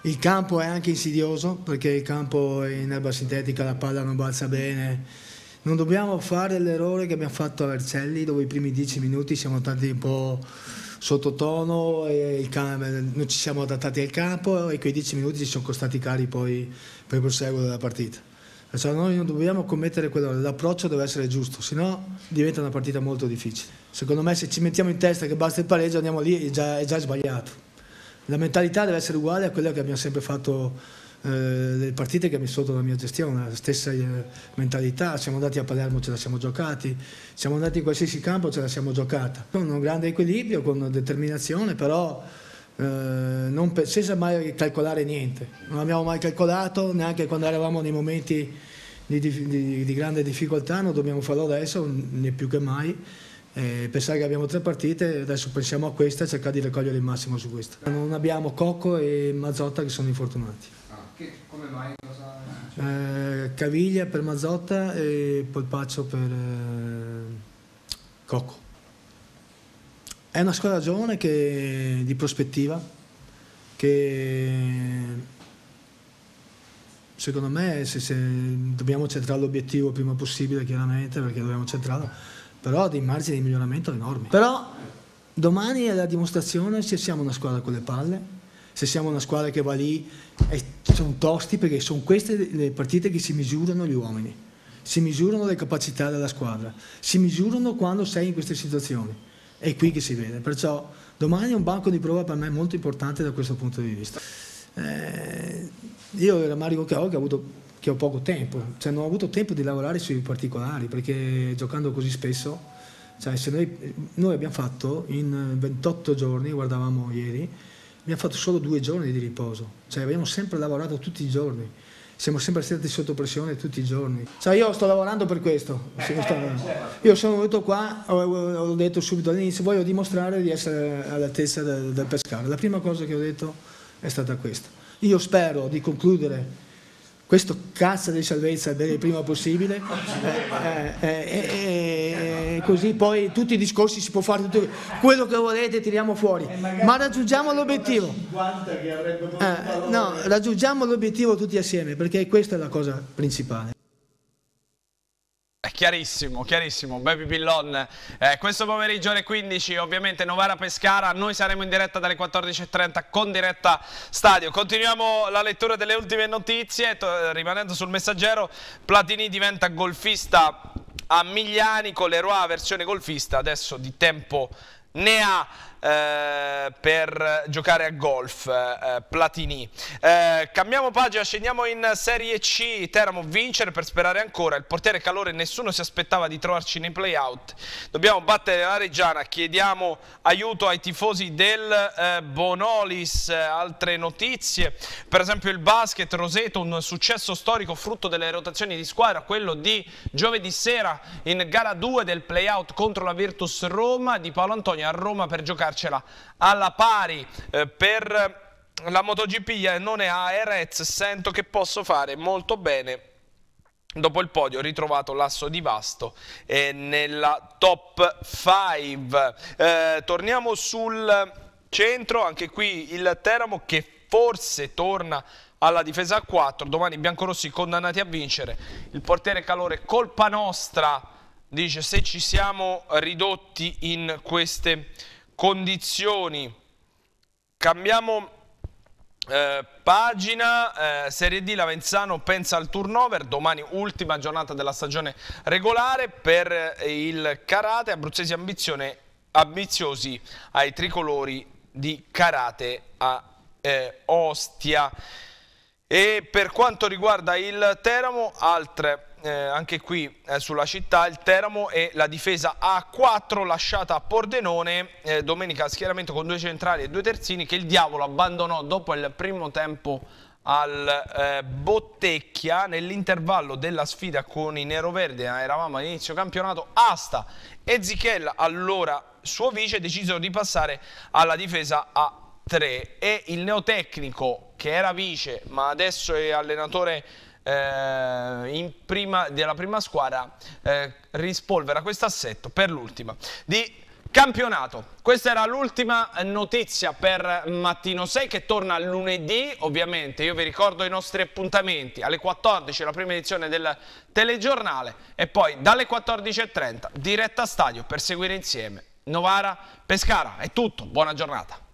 il campo è anche insidioso, perché il campo è in erba sintetica, la palla non balza bene. Non dobbiamo fare l'errore che abbiamo fatto a Vercelli, dove i primi dieci minuti siamo stati un po' sottotono e noi ci siamo adattati al campo e quei dieci minuti ci sono costati cari poi per il proseguo della partita. Cioè noi non dobbiamo commettere quello, l'approccio deve essere giusto, sennò diventa una partita molto difficile. Secondo me se ci mettiamo in testa che basta il pareggio andiamo lì è già, è già sbagliato. La mentalità deve essere uguale a quella che abbiamo sempre fatto eh, le partite che ha messo sotto la mia gestione, la stessa eh, mentalità, siamo andati a Palermo, ce la siamo giocati, siamo andati in qualsiasi campo, ce la siamo giocata, con un grande equilibrio, con determinazione, però eh, non senza mai calcolare niente, non abbiamo mai calcolato, neanche quando eravamo nei momenti di, di, di grande difficoltà, non dobbiamo farlo adesso, né più che mai. Eh, pensare che abbiamo tre partite, adesso pensiamo a questa e cercare di raccogliere il massimo su questa. Non abbiamo Cocco e Mazzotta che sono infortunati. Che, come mai? Cosa... Eh, caviglia per Mazzotta e polpaccio per eh, Cocco. È una squadra giovane che, di prospettiva che secondo me se, se, dobbiamo centrare l'obiettivo prima possibile chiaramente perché dobbiamo centrarlo, però dei margini di miglioramento enormi. Però domani è la dimostrazione se siamo una squadra con le palle se siamo una squadra che va lì, è, sono tosti perché sono queste le partite che si misurano gli uomini, si misurano le capacità della squadra, si misurano quando sei in queste situazioni, è qui che si vede, perciò domani è un banco di prova per me molto importante da questo punto di vista. Eh, io rammarico che ho, che ho avuto che ho poco tempo, cioè non ho avuto tempo di lavorare sui particolari perché giocando così spesso, cioè noi, noi, abbiamo fatto in 28 giorni, guardavamo ieri, abbiamo fatto solo due giorni di riposo, cioè abbiamo sempre lavorato tutti i giorni, siamo sempre stati sotto pressione tutti i giorni. Cioè io sto lavorando per questo, eh, eh, certo. io sono venuto qua, ho, detto subito all'inizio voglio dimostrare di essere all'altezza del, pescare, la prima cosa che ho detto è stata questa. Io spero di concludere questo cazzo di salvezza del prima possibile eh eh eh, eh, eh, eh, così poi tutti i discorsi si può fare tutto, quello che volete tiriamo fuori ma raggiungiamo l'obiettivo no, raggiungiamo l'obiettivo tutti assieme perché questa è la cosa principale Chiarissimo, chiarissimo, Baby Pillon. Eh, questo pomeriggio alle 15, ovviamente Novara Pescara, noi saremo in diretta dalle 14.30 con diretta stadio. Continuiamo la lettura delle ultime notizie, rimanendo sul messaggero, Platini diventa golfista a Migliani con l'Eroa versione golfista, adesso di tempo ne ha. Eh, per giocare a golf, eh, Platini. Eh, cambiamo pagina, scendiamo in Serie C, Teramo vincere per sperare ancora, il portiere Calore nessuno si aspettava di trovarci nei playout, dobbiamo battere la Reggiana, chiediamo aiuto ai tifosi del eh, Bonolis, altre notizie, per esempio il basket, Roseto, un successo storico frutto delle rotazioni di squadra, quello di giovedì sera in gara 2 del playout contro la Virtus Roma di Paolo Antonio a Roma per giocare giocarcela alla pari eh, per eh, la MotoGP e eh, non è a Erez, sento che posso fare molto bene. Dopo il podio ho ritrovato l'asso di Vasto eh, nella top 5. Eh, torniamo sul centro, anche qui il Teramo che forse torna alla difesa a 4. Domani i biancorossi condannati a vincere. Il portiere Calore, colpa nostra, dice se ci siamo ridotti in queste condizioni. Cambiamo eh, pagina, eh, Serie D Lavenzano pensa al turnover, domani ultima giornata della stagione regolare per eh, il Karate, abruzzesi ambizione, ambiziosi ai tricolori di Karate a eh, Ostia. E per quanto riguarda il Teramo, altre eh, anche qui eh, sulla città il Teramo e la difesa A4 lasciata a Pordenone eh, domenica schieramento con due centrali e due terzini che il diavolo abbandonò dopo il primo tempo al eh, Bottecchia nell'intervallo della sfida con i Nero Neroverde eh, eravamo all'inizio campionato Asta e Zichella allora suo vice decisero di passare alla difesa A3 e il neotecnico che era vice ma adesso è allenatore eh, prima, della prima squadra eh, rispolvera questo assetto per l'ultima di campionato. Questa era l'ultima notizia per Mattino 6 che torna lunedì, ovviamente. Io vi ricordo i nostri appuntamenti alle 14 la prima edizione del telegiornale e poi dalle 14.30 diretta a stadio per seguire insieme Novara Pescara. È tutto, buona giornata.